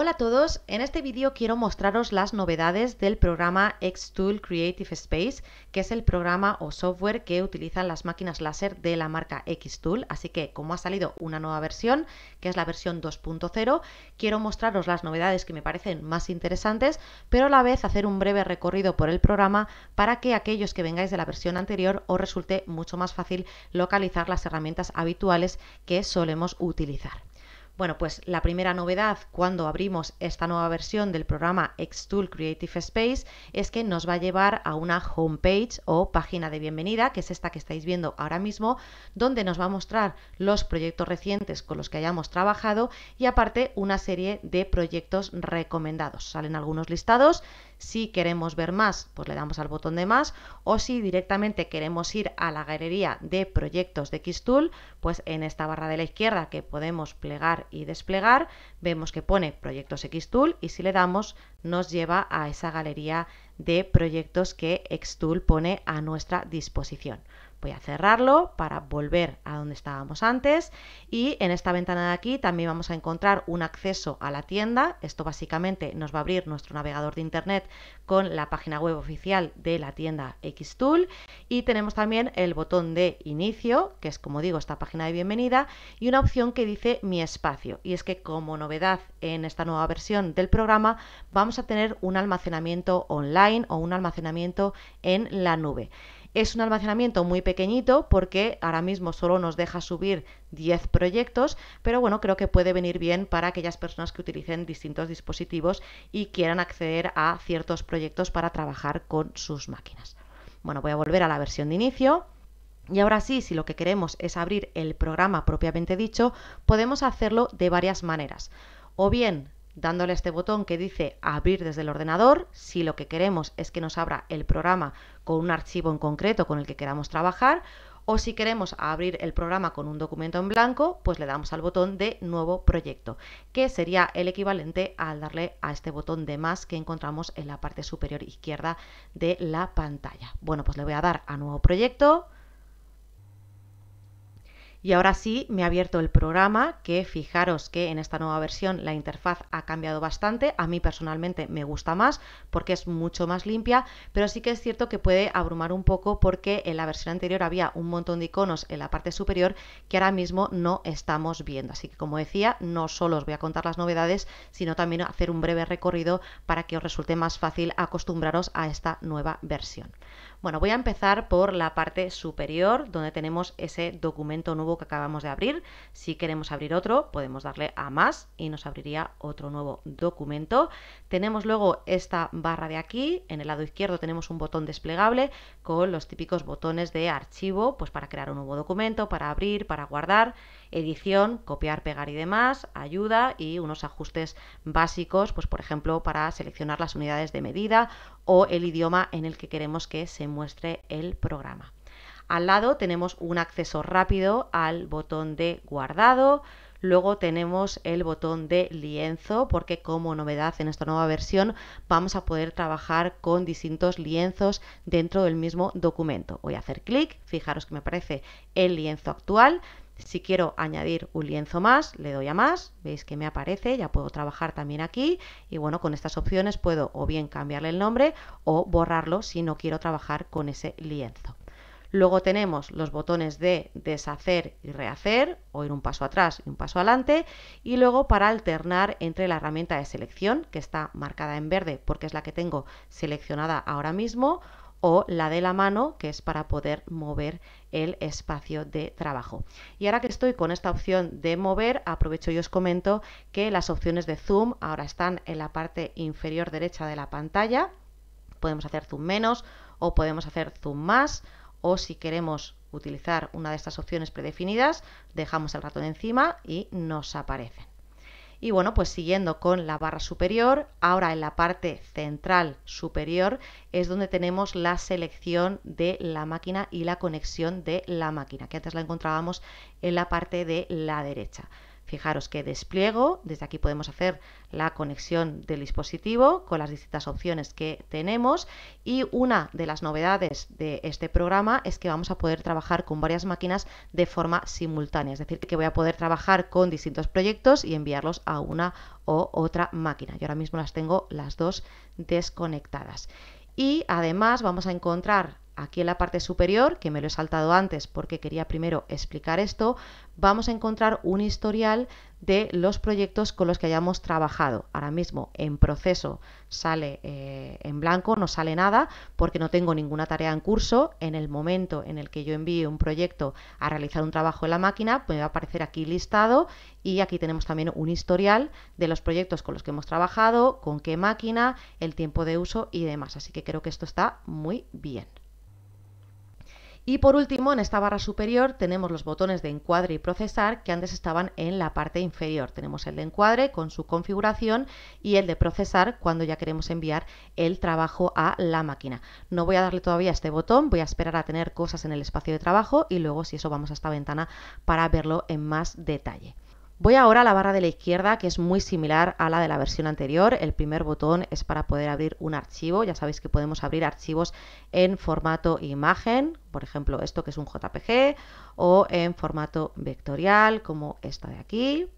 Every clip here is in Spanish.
Hola a todos, en este vídeo quiero mostraros las novedades del programa Xtool Creative Space, que es el programa o software que utilizan las máquinas láser de la marca Xtool, así que como ha salido una nueva versión, que es la versión 2.0, quiero mostraros las novedades que me parecen más interesantes, pero a la vez hacer un breve recorrido por el programa para que aquellos que vengáis de la versión anterior os resulte mucho más fácil localizar las herramientas habituales que solemos utilizar. Bueno, pues la primera novedad cuando abrimos esta nueva versión del programa Xtool Creative Space es que nos va a llevar a una homepage o página de bienvenida, que es esta que estáis viendo ahora mismo, donde nos va a mostrar los proyectos recientes con los que hayamos trabajado y aparte una serie de proyectos recomendados. Salen algunos listados si queremos ver más, pues le damos al botón de más o si directamente queremos ir a la galería de proyectos de Xtool, pues en esta barra de la izquierda que podemos plegar y desplegar, vemos que pone proyectos Xtool y si le damos nos lleva a esa galería de proyectos que Xtool pone a nuestra disposición. Voy a cerrarlo para volver a donde estábamos antes y en esta ventana de aquí también vamos a encontrar un acceso a la tienda. Esto básicamente nos va a abrir nuestro navegador de internet con la página web oficial de la tienda Xtool y tenemos también el botón de inicio, que es como digo esta página de bienvenida y una opción que dice mi espacio. Y es que como novedad en esta nueva versión del programa vamos a tener un almacenamiento online o un almacenamiento en la nube. Es un almacenamiento muy pequeñito porque ahora mismo solo nos deja subir 10 proyectos, pero bueno, creo que puede venir bien para aquellas personas que utilicen distintos dispositivos y quieran acceder a ciertos proyectos para trabajar con sus máquinas. Bueno, voy a volver a la versión de inicio. Y ahora sí, si lo que queremos es abrir el programa propiamente dicho, podemos hacerlo de varias maneras. O bien dándole este botón que dice abrir desde el ordenador. Si lo que queremos es que nos abra el programa con un archivo en concreto con el que queramos trabajar, o si queremos abrir el programa con un documento en blanco, pues le damos al botón de nuevo proyecto, que sería el equivalente al darle a este botón de más que encontramos en la parte superior izquierda de la pantalla. Bueno, pues le voy a dar a nuevo proyecto y ahora sí, me ha abierto el programa, que fijaros que en esta nueva versión la interfaz ha cambiado bastante, a mí personalmente me gusta más porque es mucho más limpia, pero sí que es cierto que puede abrumar un poco porque en la versión anterior había un montón de iconos en la parte superior que ahora mismo no estamos viendo. Así que como decía, no solo os voy a contar las novedades, sino también hacer un breve recorrido para que os resulte más fácil acostumbraros a esta nueva versión. Bueno, voy a empezar por la parte superior, donde tenemos ese documento nuevo que acabamos de abrir. Si queremos abrir otro, podemos darle a más y nos abriría otro nuevo documento. Tenemos luego esta barra de aquí, en el lado izquierdo tenemos un botón desplegable con los típicos botones de archivo, pues para crear un nuevo documento, para abrir, para guardar edición, copiar, pegar y demás, ayuda y unos ajustes básicos, pues por ejemplo para seleccionar las unidades de medida o el idioma en el que queremos que se muestre el programa. Al lado tenemos un acceso rápido al botón de guardado, Luego tenemos el botón de lienzo porque como novedad en esta nueva versión vamos a poder trabajar con distintos lienzos dentro del mismo documento. Voy a hacer clic, fijaros que me aparece el lienzo actual si quiero añadir un lienzo más, le doy a más, veis que me aparece, ya puedo trabajar también aquí y bueno, con estas opciones puedo o bien cambiarle el nombre o borrarlo si no quiero trabajar con ese lienzo. Luego tenemos los botones de deshacer y rehacer, o ir un paso atrás y un paso adelante, y luego para alternar entre la herramienta de selección, que está marcada en verde porque es la que tengo seleccionada ahora mismo, o la de la mano, que es para poder mover el espacio de trabajo. Y ahora que estoy con esta opción de mover, aprovecho y os comento que las opciones de zoom ahora están en la parte inferior derecha de la pantalla. Podemos hacer zoom menos o podemos hacer zoom más o si queremos utilizar una de estas opciones predefinidas, dejamos el ratón encima y nos aparecen. Y bueno, pues siguiendo con la barra superior, ahora en la parte central superior es donde tenemos la selección de la máquina y la conexión de la máquina, que antes la encontrábamos en la parte de la derecha. Fijaros que despliego, desde aquí podemos hacer la conexión del dispositivo con las distintas opciones que tenemos y una de las novedades de este programa es que vamos a poder trabajar con varias máquinas de forma simultánea, es decir, que voy a poder trabajar con distintos proyectos y enviarlos a una o otra máquina. Yo ahora mismo las tengo las dos desconectadas. Y además vamos a encontrar Aquí en la parte superior, que me lo he saltado antes porque quería primero explicar esto, vamos a encontrar un historial de los proyectos con los que hayamos trabajado. Ahora mismo en proceso sale eh, en blanco, no sale nada porque no tengo ninguna tarea en curso. En el momento en el que yo envíe un proyecto a realizar un trabajo en la máquina, pues me va a aparecer aquí listado y aquí tenemos también un historial de los proyectos con los que hemos trabajado, con qué máquina, el tiempo de uso y demás. Así que creo que esto está muy bien. Y por último, en esta barra superior tenemos los botones de encuadre y procesar que antes estaban en la parte inferior. Tenemos el de encuadre con su configuración y el de procesar cuando ya queremos enviar el trabajo a la máquina. No voy a darle todavía a este botón, voy a esperar a tener cosas en el espacio de trabajo y luego si eso vamos a esta ventana para verlo en más detalle. Voy ahora a la barra de la izquierda, que es muy similar a la de la versión anterior. El primer botón es para poder abrir un archivo. Ya sabéis que podemos abrir archivos en formato imagen, por ejemplo esto que es un JPG, o en formato vectorial, como esta de aquí,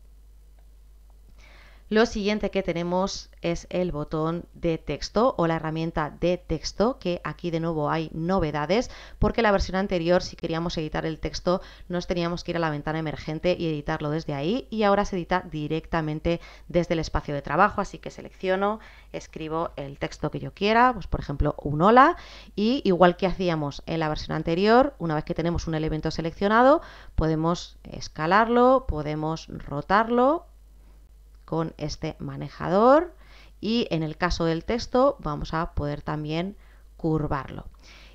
lo siguiente que tenemos es el botón de texto o la herramienta de texto, que aquí de nuevo hay novedades, porque la versión anterior si queríamos editar el texto nos teníamos que ir a la ventana emergente y editarlo desde ahí y ahora se edita directamente desde el espacio de trabajo, así que selecciono, escribo el texto que yo quiera, pues por ejemplo un hola y igual que hacíamos en la versión anterior, una vez que tenemos un elemento seleccionado podemos escalarlo, podemos rotarlo con este manejador y en el caso del texto vamos a poder también curvarlo.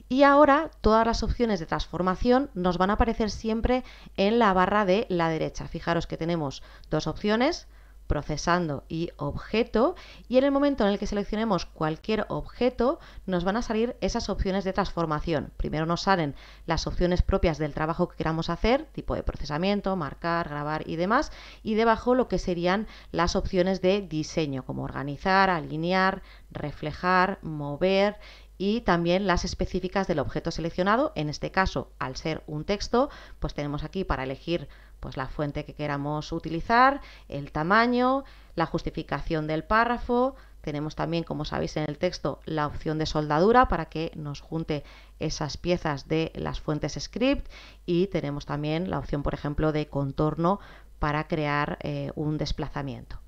Y ahora todas las opciones de transformación nos van a aparecer siempre en la barra de la derecha. Fijaros que tenemos dos opciones, procesando y objeto y en el momento en el que seleccionemos cualquier objeto nos van a salir esas opciones de transformación. Primero nos salen las opciones propias del trabajo que queramos hacer, tipo de procesamiento, marcar, grabar y demás, y debajo lo que serían las opciones de diseño, como organizar, alinear, reflejar, mover y también las específicas del objeto seleccionado. En este caso, al ser un texto, pues tenemos aquí para elegir pues la fuente que queramos utilizar, el tamaño, la justificación del párrafo. Tenemos también, como sabéis en el texto, la opción de soldadura para que nos junte esas piezas de las fuentes script y tenemos también la opción, por ejemplo, de contorno para crear eh, un desplazamiento.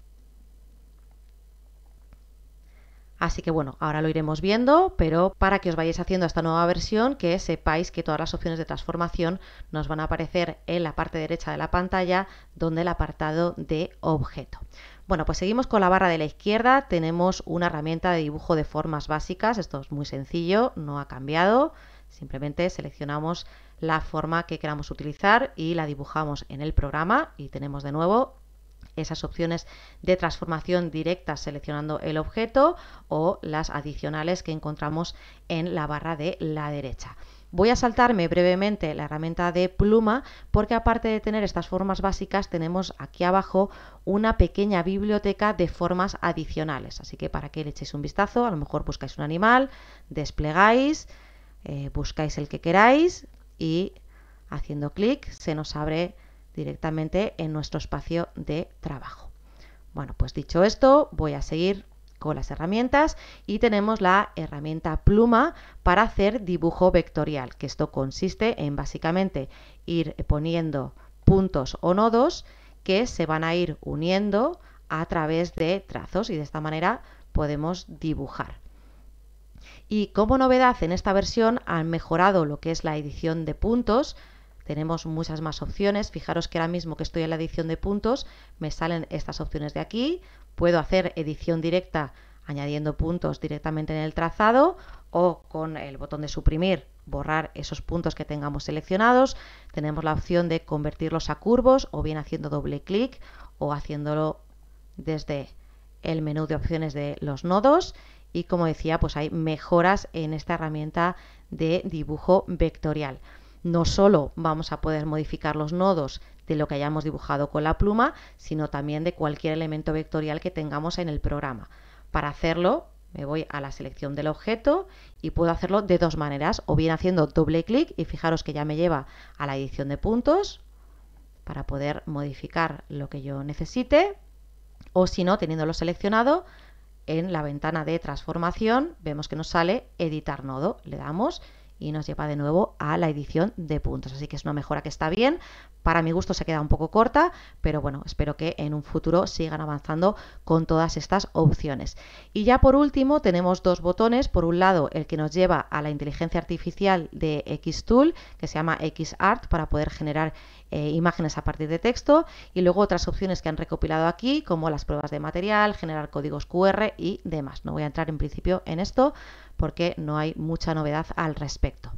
Así que bueno, ahora lo iremos viendo, pero para que os vayáis haciendo esta nueva versión, que sepáis que todas las opciones de transformación nos van a aparecer en la parte derecha de la pantalla, donde el apartado de objeto. Bueno, pues seguimos con la barra de la izquierda, tenemos una herramienta de dibujo de formas básicas, esto es muy sencillo, no ha cambiado, simplemente seleccionamos la forma que queramos utilizar y la dibujamos en el programa y tenemos de nuevo esas opciones de transformación directa seleccionando el objeto o las adicionales que encontramos en la barra de la derecha. Voy a saltarme brevemente la herramienta de pluma porque aparte de tener estas formas básicas tenemos aquí abajo una pequeña biblioteca de formas adicionales. Así que para que le echéis un vistazo, a lo mejor buscáis un animal, desplegáis, eh, buscáis el que queráis y haciendo clic se nos abre directamente en nuestro espacio de trabajo. Bueno, pues dicho esto, voy a seguir con las herramientas y tenemos la herramienta pluma para hacer dibujo vectorial, que esto consiste en básicamente ir poniendo puntos o nodos que se van a ir uniendo a través de trazos y de esta manera podemos dibujar. Y como novedad en esta versión han mejorado lo que es la edición de puntos, tenemos muchas más opciones. Fijaros que ahora mismo que estoy en la edición de puntos, me salen estas opciones de aquí. Puedo hacer edición directa añadiendo puntos directamente en el trazado o con el botón de suprimir, borrar esos puntos que tengamos seleccionados. Tenemos la opción de convertirlos a curvos o bien haciendo doble clic o haciéndolo desde el menú de opciones de los nodos y como decía, pues hay mejoras en esta herramienta de dibujo vectorial no solo vamos a poder modificar los nodos de lo que hayamos dibujado con la pluma, sino también de cualquier elemento vectorial que tengamos en el programa. Para hacerlo, me voy a la selección del objeto y puedo hacerlo de dos maneras, o bien haciendo doble clic y fijaros que ya me lleva a la edición de puntos para poder modificar lo que yo necesite, o si no, teniéndolo seleccionado, en la ventana de transformación vemos que nos sale editar nodo, le damos y nos lleva de nuevo a la edición de puntos. Así que es una mejora que está bien. Para mi gusto se queda un poco corta, pero bueno, espero que en un futuro sigan avanzando con todas estas opciones. Y ya por último tenemos dos botones. Por un lado, el que nos lleva a la inteligencia artificial de Xtool, que se llama XArt, para poder generar eh, imágenes a partir de texto y luego otras opciones que han recopilado aquí, como las pruebas de material, generar códigos QR y demás. No voy a entrar en principio en esto porque no hay mucha novedad al respecto.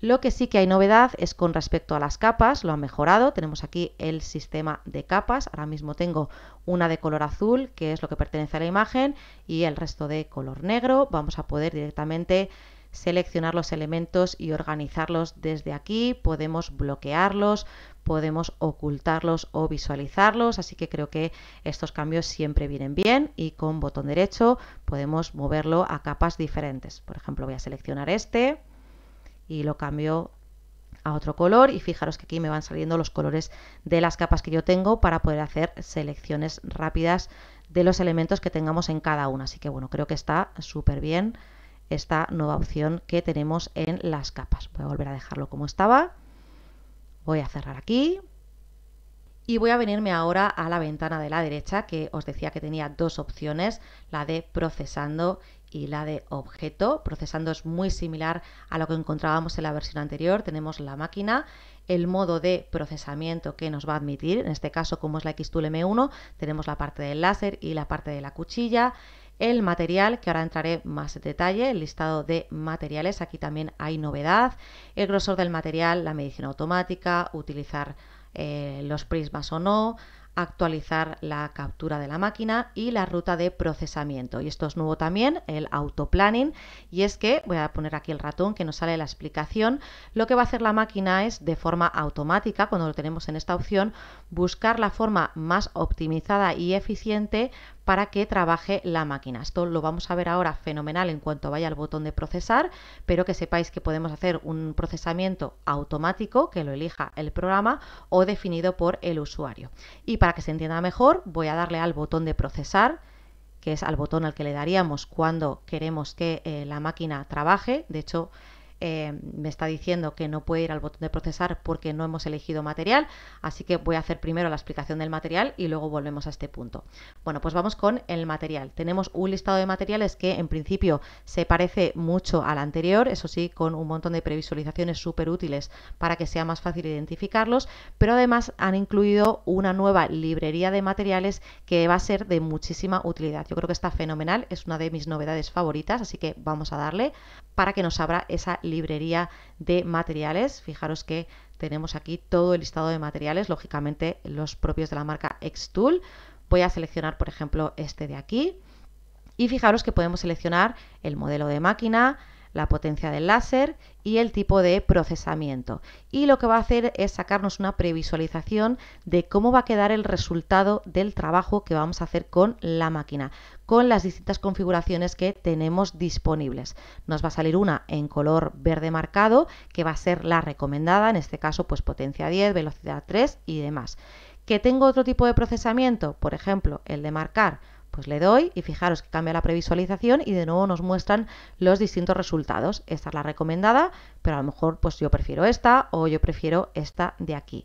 Lo que sí que hay novedad es con respecto a las capas, lo han mejorado. Tenemos aquí el sistema de capas. Ahora mismo tengo una de color azul, que es lo que pertenece a la imagen, y el resto de color negro. Vamos a poder directamente seleccionar los elementos y organizarlos desde aquí, podemos bloquearlos, podemos ocultarlos o visualizarlos, así que creo que estos cambios siempre vienen bien y con botón derecho podemos moverlo a capas diferentes. Por ejemplo, voy a seleccionar este y lo cambio a otro color y fijaros que aquí me van saliendo los colores de las capas que yo tengo para poder hacer selecciones rápidas de los elementos que tengamos en cada una. Así que bueno, creo que está súper bien esta nueva opción que tenemos en las capas. Voy a volver a dejarlo como estaba. Voy a cerrar aquí. Y voy a venirme ahora a la ventana de la derecha que os decía que tenía dos opciones, la de procesando y la de objeto. Procesando es muy similar a lo que encontrábamos en la versión anterior. Tenemos la máquina, el modo de procesamiento que nos va a admitir, en este caso como es la Xtool M1, tenemos la parte del láser y la parte de la cuchilla el material, que ahora entraré más en detalle, el listado de materiales, aquí también hay novedad, el grosor del material, la medición automática, utilizar eh, los prismas o no, actualizar la captura de la máquina y la ruta de procesamiento. Y esto es nuevo también, el autoplanning, y es que, voy a poner aquí el ratón que nos sale la explicación, lo que va a hacer la máquina es, de forma automática, cuando lo tenemos en esta opción, buscar la forma más optimizada y eficiente para que trabaje la máquina. Esto lo vamos a ver ahora fenomenal en cuanto vaya al botón de procesar, pero que sepáis que podemos hacer un procesamiento automático que lo elija el programa o definido por el usuario. Y para que se entienda mejor, voy a darle al botón de procesar que es al botón al que le daríamos cuando queremos que eh, la máquina trabaje. De hecho, eh, me está diciendo que no puede ir al botón de procesar porque no hemos elegido material, así que voy a hacer primero la explicación del material y luego volvemos a este punto. Bueno, pues vamos con el material. Tenemos un listado de materiales que en principio se parece mucho al anterior, eso sí, con un montón de previsualizaciones súper útiles para que sea más fácil identificarlos, pero además han incluido una nueva librería de materiales que va a ser de muchísima utilidad. Yo creo que está fenomenal, es una de mis novedades favoritas, así que vamos a darle para que nos abra esa librería de materiales. Fijaros que tenemos aquí todo el listado de materiales, lógicamente los propios de la marca Xtool. Voy a seleccionar, por ejemplo, este de aquí. Y fijaros que podemos seleccionar el modelo de máquina, la potencia del láser y el tipo de procesamiento. Y lo que va a hacer es sacarnos una previsualización de cómo va a quedar el resultado del trabajo que vamos a hacer con la máquina, con las distintas configuraciones que tenemos disponibles. Nos va a salir una en color verde marcado, que va a ser la recomendada, en este caso pues potencia 10, velocidad 3 y demás. ¿Que tengo otro tipo de procesamiento? Por ejemplo, el de marcar pues le doy y fijaros que cambia la previsualización y de nuevo nos muestran los distintos resultados. Esta es la recomendada, pero a lo mejor pues yo prefiero esta o yo prefiero esta de aquí.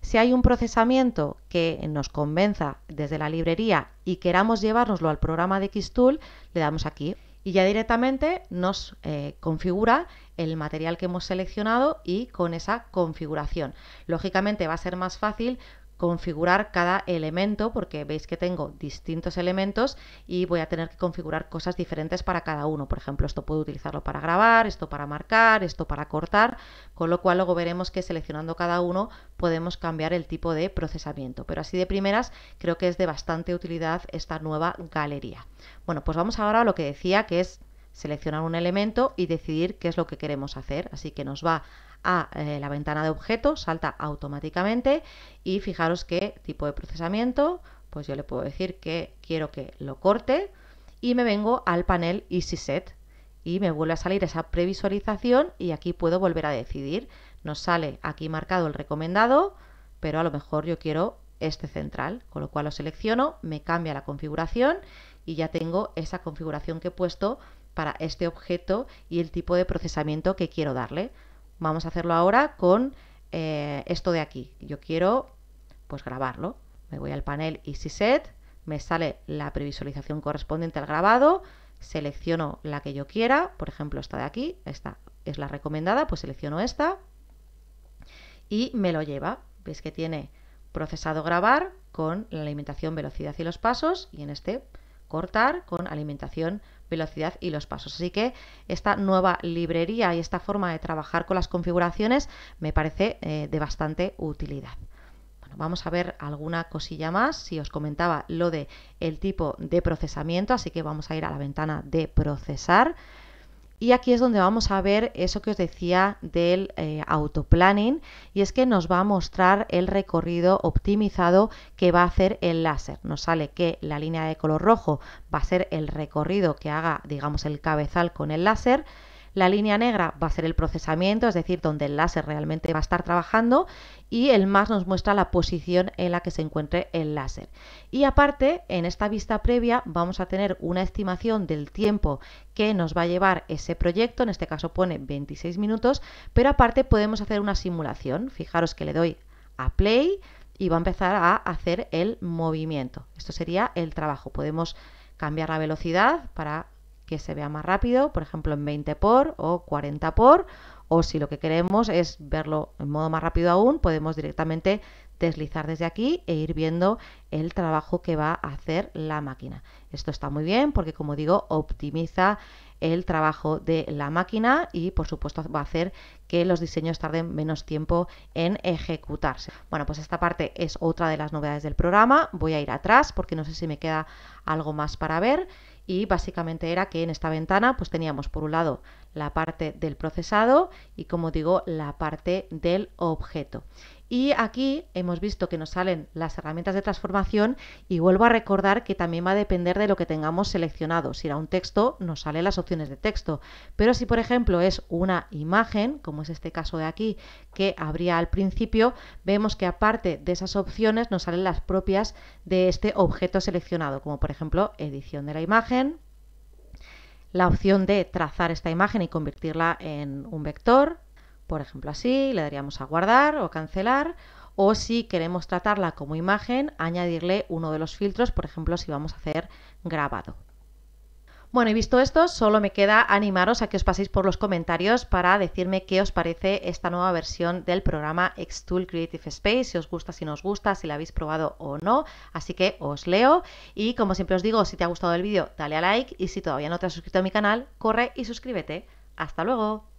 Si hay un procesamiento que nos convenza desde la librería y queramos llevárnoslo al programa de Xtool, le damos aquí y ya directamente nos eh, configura el material que hemos seleccionado y con esa configuración. Lógicamente va a ser más fácil configurar cada elemento, porque veis que tengo distintos elementos y voy a tener que configurar cosas diferentes para cada uno. Por ejemplo, esto puedo utilizarlo para grabar, esto para marcar, esto para cortar, con lo cual luego veremos que seleccionando cada uno podemos cambiar el tipo de procesamiento. Pero así de primeras creo que es de bastante utilidad esta nueva galería. Bueno, pues vamos ahora a lo que decía, que es seleccionar un elemento y decidir qué es lo que queremos hacer. Así que nos va a eh, la ventana de objetos, salta automáticamente y fijaros qué tipo de procesamiento, pues yo le puedo decir que quiero que lo corte y me vengo al panel Easy Set y me vuelve a salir esa previsualización y aquí puedo volver a decidir. Nos sale aquí marcado el recomendado, pero a lo mejor yo quiero este central, con lo cual lo selecciono, me cambia la configuración y ya tengo esa configuración que he puesto para este objeto y el tipo de procesamiento que quiero darle. Vamos a hacerlo ahora con eh, esto de aquí. Yo quiero pues grabarlo. Me voy al panel si Set, me sale la previsualización correspondiente al grabado, selecciono la que yo quiera, por ejemplo esta de aquí, esta es la recomendada, pues selecciono esta y me lo lleva. Veis que tiene procesado grabar con la alimentación, velocidad y los pasos y en este cortar con alimentación, velocidad y los pasos. Así que esta nueva librería y esta forma de trabajar con las configuraciones me parece eh, de bastante utilidad. Bueno, vamos a ver alguna cosilla más. Si os comentaba lo de el tipo de procesamiento, así que vamos a ir a la ventana de procesar. Y aquí es donde vamos a ver eso que os decía del eh, autoplanning y es que nos va a mostrar el recorrido optimizado que va a hacer el láser. Nos sale que la línea de color rojo va a ser el recorrido que haga, digamos, el cabezal con el láser la línea negra va a ser el procesamiento, es decir, donde el láser realmente va a estar trabajando y el más nos muestra la posición en la que se encuentre el láser. Y aparte, en esta vista previa vamos a tener una estimación del tiempo que nos va a llevar ese proyecto, en este caso pone 26 minutos, pero aparte podemos hacer una simulación. Fijaros que le doy a play y va a empezar a hacer el movimiento. Esto sería el trabajo. Podemos cambiar la velocidad para que se vea más rápido, por ejemplo en 20 por o 40 por, o si lo que queremos es verlo en modo más rápido aún, podemos directamente deslizar desde aquí e ir viendo el trabajo que va a hacer la máquina. Esto está muy bien porque, como digo, optimiza el trabajo de la máquina y por supuesto va a hacer que los diseños tarden menos tiempo en ejecutarse. Bueno, pues esta parte es otra de las novedades del programa. Voy a ir atrás porque no sé si me queda algo más para ver y básicamente era que en esta ventana pues teníamos por un lado la parte del procesado y como digo la parte del objeto y aquí hemos visto que nos salen las herramientas de transformación y vuelvo a recordar que también va a depender de lo que tengamos seleccionado. Si era un texto, nos salen las opciones de texto. Pero si, por ejemplo, es una imagen, como es este caso de aquí, que habría al principio, vemos que aparte de esas opciones nos salen las propias de este objeto seleccionado, como por ejemplo edición de la imagen, la opción de trazar esta imagen y convertirla en un vector, por ejemplo, así le daríamos a guardar o cancelar. O si queremos tratarla como imagen, añadirle uno de los filtros, por ejemplo, si vamos a hacer grabado. Bueno, y visto esto, solo me queda animaros a que os paséis por los comentarios para decirme qué os parece esta nueva versión del programa Xtool Creative Space, si os gusta, si no os gusta, si la habéis probado o no. Así que os leo y como siempre os digo, si te ha gustado el vídeo, dale a like y si todavía no te has suscrito a mi canal, corre y suscríbete. Hasta luego.